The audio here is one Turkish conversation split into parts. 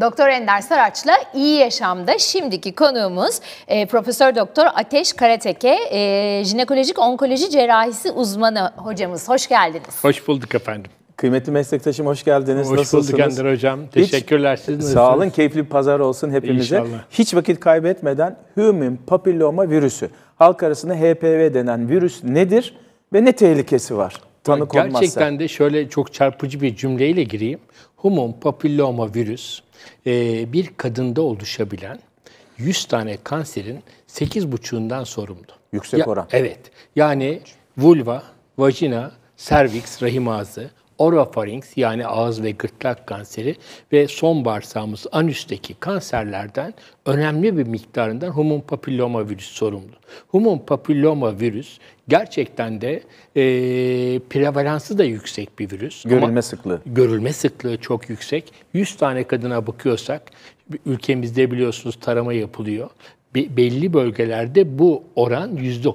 Doktor Ender Saraç'la İyi Yaşam'da şimdiki konuğumuz e, Profesör Doktor Ateş Karateke, e, jinekolojik onkoloji cerrahisi uzmanı hocamız. Hoş geldiniz. Hoş bulduk efendim. Kıymetli meslektaşım hoş geldiniz. Hoş Nasılsınız? bulduk Ender Hocam. Teşekkürler. Hiç, Siz nasılsınız? Sağ olun. Keyifli bir pazar olsun hepimize. İnşallah. Hiç vakit kaybetmeden human papilloma virüsü, halk arasında HPV denen virüs nedir ve ne tehlikesi var? tanı konmazsa. Gerçekten de şöyle çok çarpıcı bir cümleyle gireyim. Human papilloma virüs e, bir kadında oluşabilen 100 tane kanserin 8,5'undan sorumlu. Yüksek ya, oran. Evet. Yani vulva, vajina, serviks, rahim ağzı, orofarinks yani ağız ve gırtlak kanseri ve son bağırsağımız anüsteki kanserlerden önemli bir miktarından human papilloma virüs sorumlu. Human papilloma virüs gerçekten de e, prevalansı da yüksek bir virüs. Görülme Ama sıklığı. Görülme sıklığı çok yüksek. 100 tane kadına bakıyorsak ülkemizde biliyorsunuz tarama yapılıyor. Be belli bölgelerde bu oran yüzde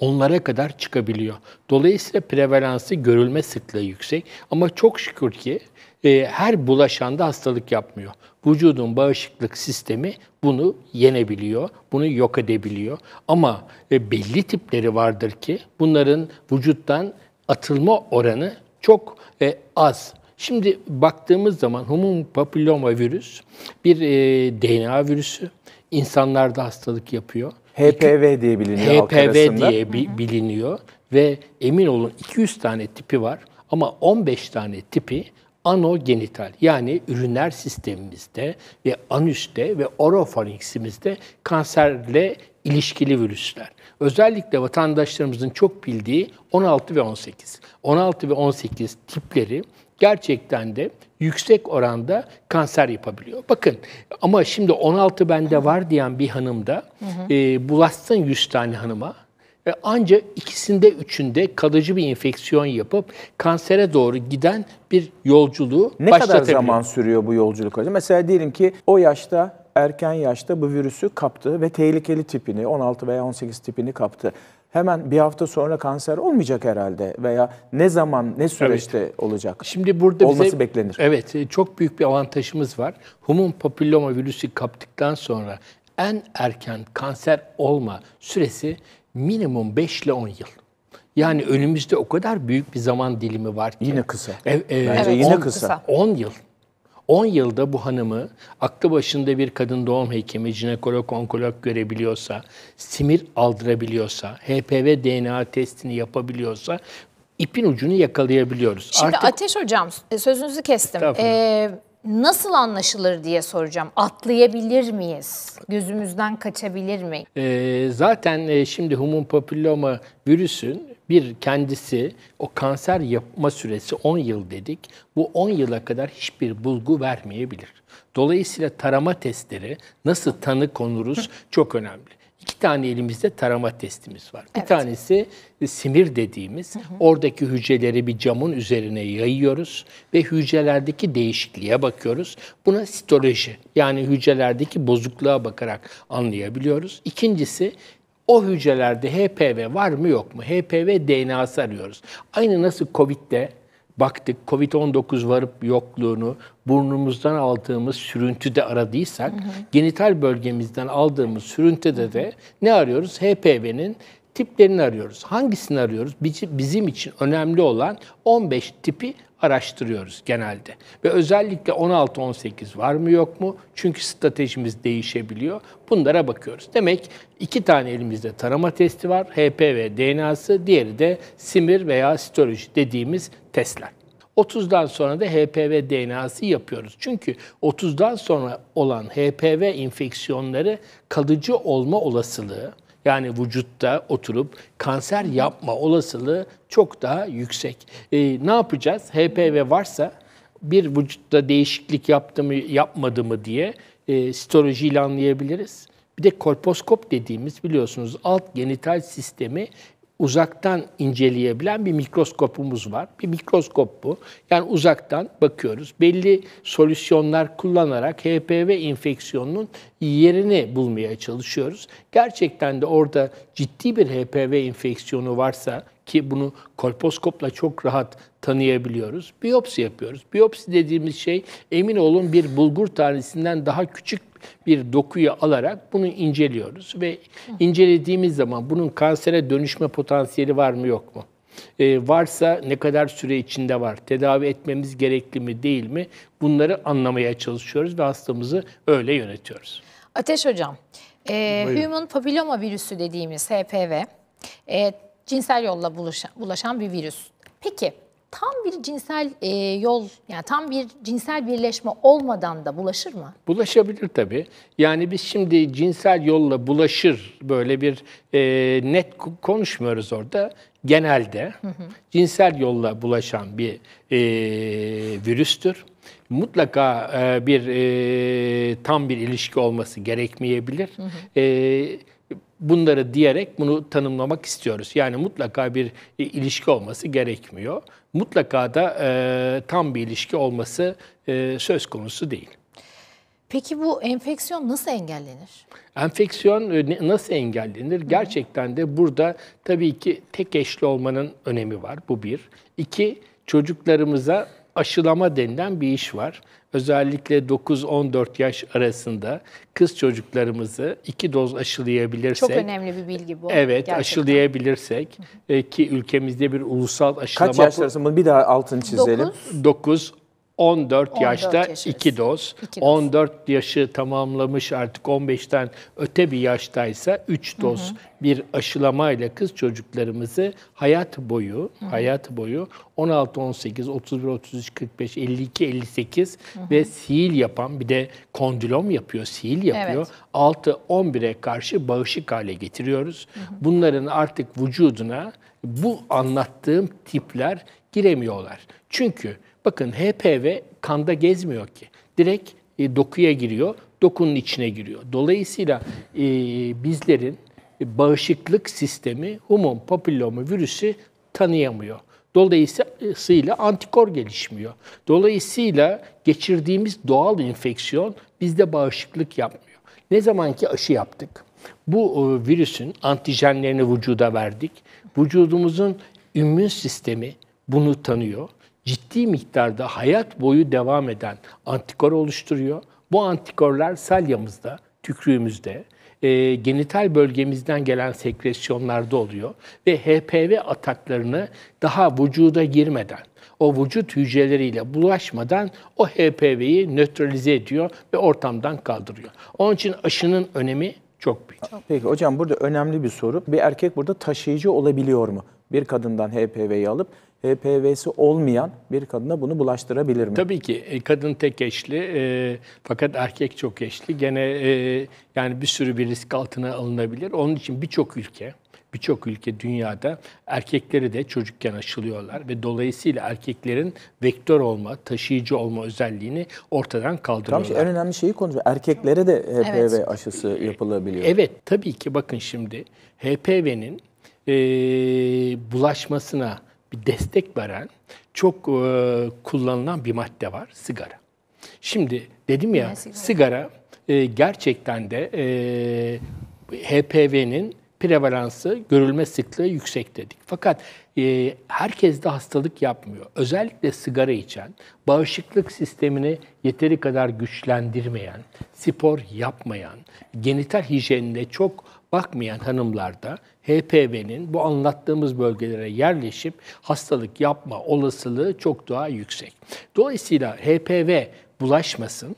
onlara kadar çıkabiliyor. Dolayısıyla prevalansı görülme sıklığı yüksek ama çok şükür ki e, her bulaşanda hastalık yapmıyor. Vücudun bağışıklık sistemi bunu yenebiliyor, bunu yok edebiliyor. Ama e, belli tipleri vardır ki bunların vücuttan atılma oranı çok e, az. Şimdi baktığımız zaman human papilloma virüs bir e, DNA virüsü. İnsanlarda hastalık yapıyor. HPV diye biliniyor HPV halk arasında. diye bi- biliniyor ve emin olun 200 tane tipi var ama 15 tane tipi anogenital yani üriner sistemimizde ve anüste ve orofaringsimizde kanserle ilişkili virüsler. Özellikle vatandaşlarımızın çok bildiği 16 ve 18. 16 ve 18 tipleri gerçekten de yüksek oranda kanser yapabiliyor. Bakın ama şimdi 16 bende var diyen bir hanımda e, bulaşsın 100 tane hanıma e, ancak ikisinde üçünde kalıcı bir infeksiyon yapıp kansere doğru giden bir yolculuğu Ne kadar zaman sürüyor bu yolculuk hocam? Mesela diyelim ki o yaşta erken yaşta bu virüsü kaptı ve tehlikeli tipini 16 veya 18 tipini kaptı hemen bir hafta sonra kanser olmayacak herhalde veya ne zaman ne süreçte evet. olacak? Şimdi burada olması bize, beklenir. Evet, e, çok büyük bir avantajımız var. Humun papilloma virüsü kaptıktan sonra en erken kanser olma süresi minimum 5 ile 10 yıl. Yani önümüzde o kadar büyük bir zaman dilimi var ki. Yine kısa. E, e, Bence evet, yine on, kısa. 10 yıl. 10 yılda bu hanımı aklı başında bir kadın doğum hekimi, jinekolog, onkolog görebiliyorsa, simir aldırabiliyorsa, HPV DNA testini yapabiliyorsa ipin ucunu yakalayabiliyoruz. Şimdi Artık... Ateş Hocam e, sözünüzü kestim. Ee, nasıl anlaşılır diye soracağım. Atlayabilir miyiz? Gözümüzden kaçabilir mi? Ee, zaten e, şimdi humun papilloma virüsün bir kendisi o kanser yapma süresi 10 yıl dedik. Bu 10 yıla kadar hiçbir bulgu vermeyebilir. Dolayısıyla tarama testleri nasıl tanı konuruz çok önemli. İki tane elimizde tarama testimiz var. Bir evet. tanesi e, simir dediğimiz oradaki hücreleri bir camın üzerine yayıyoruz ve hücrelerdeki değişikliğe bakıyoruz. Buna sitoloji yani hücrelerdeki bozukluğa bakarak anlayabiliyoruz. İkincisi o hücrelerde HPV var mı yok mu? HPV DNA'sı arıyoruz. Aynı nasıl COVID'de baktık COVID-19 varıp yokluğunu burnumuzdan aldığımız sürüntüde aradıysak hı hı. genital bölgemizden aldığımız sürüntüde de ne arıyoruz? HPV'nin tiplerini arıyoruz. Hangisini arıyoruz? Bizim için önemli olan 15 tipi araştırıyoruz genelde. Ve özellikle 16-18 var mı yok mu? Çünkü stratejimiz değişebiliyor. Bunlara bakıyoruz. Demek iki tane elimizde tarama testi var. HPV DNA'sı, diğeri de simir veya sitoloji dediğimiz testler. 30'dan sonra da HPV DNA'sı yapıyoruz. Çünkü 30'dan sonra olan HPV infeksiyonları kalıcı olma olasılığı yani vücutta oturup kanser yapma olasılığı çok daha yüksek. E, ne yapacağız? HPV varsa bir vücutta değişiklik yaptı mı yapmadı mı diye e, sitolojiyle anlayabiliriz. Bir de kolposkop dediğimiz biliyorsunuz alt genital sistemi uzaktan inceleyebilen bir mikroskopumuz var. Bir mikroskop bu. Yani uzaktan bakıyoruz. Belli solüsyonlar kullanarak HPV infeksiyonunun yerini bulmaya çalışıyoruz. Gerçekten de orada ciddi bir HPV infeksiyonu varsa ki bunu kolposkopla çok rahat tanıyabiliyoruz. Biyopsi yapıyoruz. Biyopsi dediğimiz şey emin olun bir bulgur tanesinden daha küçük bir dokuyu alarak bunu inceliyoruz ve incelediğimiz zaman bunun kansere dönüşme potansiyeli var mı yok mu? Ee, varsa ne kadar süre içinde var? Tedavi etmemiz gerekli mi değil mi? Bunları anlamaya çalışıyoruz ve hastamızı öyle yönetiyoruz. Ateş Hocam, e, human papilloma virüsü dediğimiz HPV, e, cinsel yolla bulaşan, bulaşan bir virüs. Peki tam bir cinsel e, yol yani tam bir cinsel birleşme olmadan da bulaşır mı? Bulaşabilir tabii. Yani biz şimdi cinsel yolla bulaşır böyle bir e, net konuşmuyoruz orada. Genelde hı hı. cinsel yolla bulaşan bir e, virüstür. Mutlaka e, bir e, tam bir ilişki olması gerekmeyebilir. Hı hı. E, bunları diyerek bunu tanımlamak istiyoruz. Yani mutlaka bir e, ilişki olması gerekmiyor. Mutlaka da e, tam bir ilişki olması e, söz konusu değil. Peki bu enfeksiyon nasıl engellenir? Enfeksiyon e, nasıl engellenir? Gerçekten de burada tabii ki tek eşli olmanın önemi var. Bu bir. İki, çocuklarımıza aşılama denilen bir iş var. Özellikle 9-14 yaş arasında kız çocuklarımızı iki doz aşılayabilirsek... Çok önemli bir bilgi bu. Evet, gerçekten. aşılayabilirsek ki ülkemizde bir ulusal aşılama... Kaç yaş arasında bir daha altını çizelim. 9, 14, yaşta 2 doz, iki doz, 14 yaşı tamamlamış artık 15'ten öte bir yaştaysa 3 doz hı hı. bir aşılamayla kız çocuklarımızı hayat boyu, hı hı. hayat boyu 16, 18, 31, 33, 45, 52, 58 hı hı. ve sihir yapan bir de kondilom yapıyor, sihir yapıyor. Evet. 6, 11'e karşı bağışık hale getiriyoruz. Hı hı. Bunların artık vücuduna bu anlattığım tipler giremiyorlar. Çünkü Bakın HPV kanda gezmiyor ki. Direkt e, dokuya giriyor, dokunun içine giriyor. Dolayısıyla e, bizlerin e, bağışıklık sistemi human papilloma virüsü tanıyamıyor. Dolayısıyla e, antikor gelişmiyor. Dolayısıyla geçirdiğimiz doğal enfeksiyon bizde bağışıklık yapmıyor. Ne zamanki aşı yaptık, bu e, virüsün antijenlerini vücuda verdik. Vücudumuzun immün sistemi bunu tanıyor ciddi miktarda hayat boyu devam eden antikor oluşturuyor. Bu antikorlar salyamızda, tükrüğümüzde, e, genital bölgemizden gelen sekresyonlarda oluyor ve HPV ataklarını daha vücuda girmeden, o vücut hücreleriyle bulaşmadan o HPV'yi nötralize ediyor ve ortamdan kaldırıyor. Onun için aşının önemi çok büyük. Peki hocam burada önemli bir soru. Bir erkek burada taşıyıcı olabiliyor mu? Bir kadından HPV'yi alıp HPV'si olmayan bir kadına bunu bulaştırabilir mi? Tabii ki e, kadın tek eşli e, fakat erkek çok eşli gene e, yani bir sürü bir risk altına alınabilir. Onun için birçok ülke birçok ülke dünyada erkekleri de çocukken aşılıyorlar ve dolayısıyla erkeklerin vektör olma, taşıyıcı olma özelliğini ortadan kaldırıyorlar. Tamam, şey, en önemli şeyi konuşuyor. Erkeklere de HPV evet. aşısı yapılabiliyor. Evet, tabii ki bakın şimdi HPV'nin e, bulaşmasına bir destek veren çok e, kullanılan bir madde var sigara. Şimdi dedim ya sigara, sigara e, gerçekten de e, HPV'nin prevalansı, görülme sıklığı yüksek dedik. Fakat e, herkes de hastalık yapmıyor. Özellikle sigara içen, bağışıklık sistemini yeteri kadar güçlendirmeyen, spor yapmayan, genital hijyenine çok bakmayan hanımlarda HPV'nin bu anlattığımız bölgelere yerleşip hastalık yapma olasılığı çok daha yüksek. Dolayısıyla HPV bulaşmasın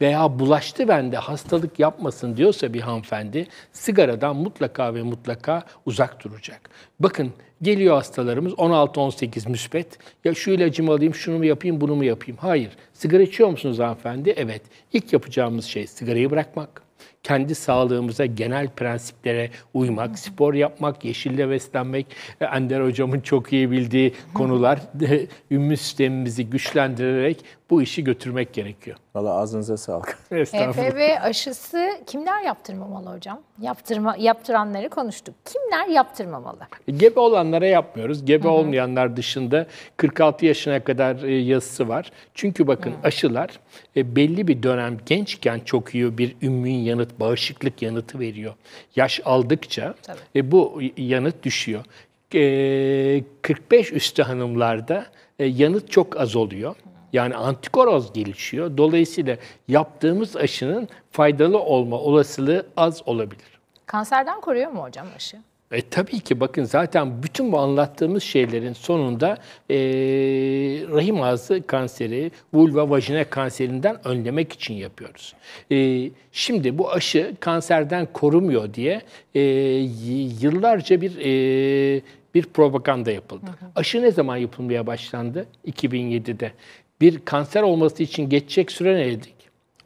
veya bulaştı bende hastalık yapmasın diyorsa bir hanımefendi sigaradan mutlaka ve mutlaka uzak duracak. Bakın geliyor hastalarımız 16-18 müspet. Ya şu ilacımı alayım, şunu mu yapayım, bunu mu yapayım? Hayır. Sigara içiyor musunuz hanımefendi? Evet. İlk yapacağımız şey sigarayı bırakmak kendi sağlığımıza, genel prensiplere uymak, spor yapmak, yeşille beslenmek, e, Ender hocamın çok iyi bildiği konular ümmü sistemimizi güçlendirerek bu işi götürmek gerekiyor. Valla ağzınıza sağlık. HPV e aşısı kimler yaptırmamalı hocam? Yaptırma, yaptıranları konuştuk. Kimler yaptırmamalı? E, gebe olanlara yapmıyoruz. Gebe Hı-hı. olmayanlar dışında 46 yaşına kadar e, yazısı var. Çünkü bakın Hı-hı. aşılar belli bir dönem gençken çok iyi bir ümmün yanıt, bağışıklık yanıtı veriyor. Yaş aldıkça Tabii. bu yanıt düşüyor. 45 üstü hanımlarda yanıt çok az oluyor. Yani antikoroz gelişiyor. Dolayısıyla yaptığımız aşının faydalı olma olasılığı az olabilir. Kanserden koruyor mu hocam aşı? E, tabii ki bakın zaten bütün bu anlattığımız şeylerin sonunda e, rahim ağzı kanseri, vulva vajina kanserinden önlemek için yapıyoruz. E, şimdi bu aşı kanserden korumuyor diye e, yıllarca bir e, bir propaganda yapıldı. Hı hı. Aşı ne zaman yapılmaya başlandı? 2007'de bir kanser olması için geçecek süre ne dedik?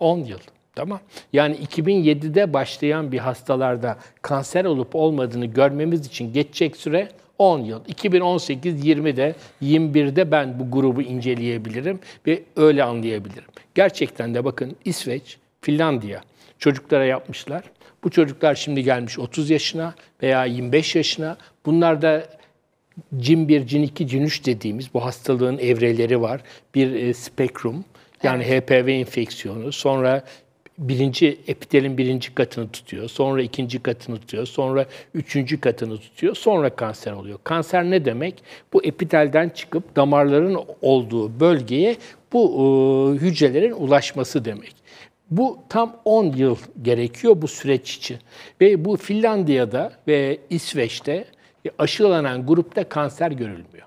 10 yıl. Tamam. Yani 2007'de başlayan bir hastalarda kanser olup olmadığını görmemiz için geçecek süre 10 yıl. 2018, 20'de, 21'de ben bu grubu inceleyebilirim ve öyle anlayabilirim. Gerçekten de bakın İsveç, Finlandiya çocuklara yapmışlar. Bu çocuklar şimdi gelmiş 30 yaşına veya 25 yaşına. Bunlar da cin 1, cin 2, cin 3 dediğimiz bu hastalığın evreleri var. Bir e, spektrum yani evet. HPV enfeksiyonu sonra birinci epitelin birinci katını tutuyor, sonra ikinci katını tutuyor, sonra üçüncü katını tutuyor, sonra kanser oluyor. Kanser ne demek? Bu epitelden çıkıp damarların olduğu bölgeye bu e, hücrelerin ulaşması demek. Bu tam 10 yıl gerekiyor bu süreç için. Ve bu Finlandiya'da ve İsveç'te e, aşılanan grupta kanser görülmüyor.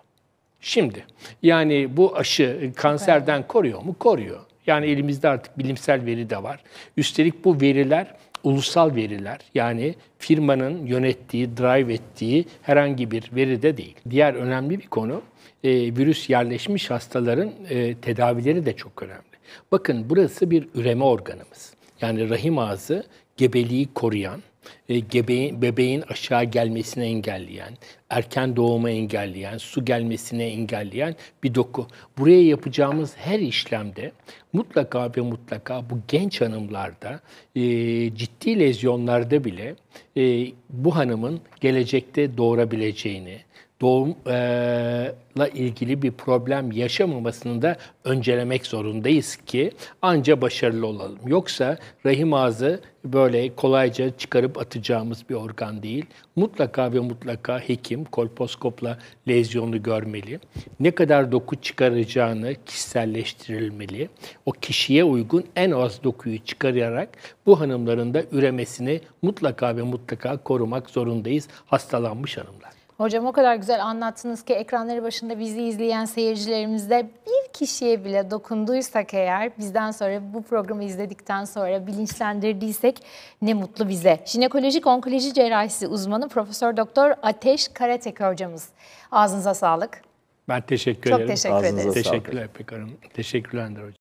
Şimdi yani bu aşı kanserden koruyor mu? Koruyor. Yani elimizde artık bilimsel veri de var. Üstelik bu veriler ulusal veriler. Yani firmanın yönettiği, drive ettiği herhangi bir veri de değil. Diğer önemli bir konu e, virüs yerleşmiş hastaların e, tedavileri de çok önemli. Bakın burası bir üreme organımız. Yani rahim ağzı gebeliği koruyan, e, gebeğin, bebeğin aşağı gelmesini engelleyen, erken doğumu engelleyen, su gelmesini engelleyen bir doku. Buraya yapacağımız her işlemde mutlaka ve mutlaka bu genç hanımlarda e, ciddi lezyonlarda bile e, bu hanımın gelecekte doğurabileceğini, doğumla ilgili bir problem yaşamamasını da öncelemek zorundayız ki anca başarılı olalım. Yoksa rahim ağzı böyle kolayca çıkarıp atacağımız bir organ değil. Mutlaka ve mutlaka hekim kolposkopla lezyonu görmeli. Ne kadar doku çıkaracağını kişiselleştirilmeli. O kişiye uygun en az dokuyu çıkararak bu hanımların da üremesini mutlaka ve mutlaka korumak zorundayız hastalanmış hanımlar. Hocam o kadar güzel anlattınız ki ekranları başında bizi izleyen seyircilerimizde bir kişiye bile dokunduysak eğer bizden sonra bu programı izledikten sonra bilinçlendirdiysek ne mutlu bize. Jinekolojik onkoloji cerrahisi uzmanı Profesör Doktor Ateş Karatek hocamız. Ağzınıza sağlık. Ben teşekkür Çok ederim. Çok teşekkür Ağzınıza ederim. Teşekkürler Pekar Hanım. Teşekkürler hocam.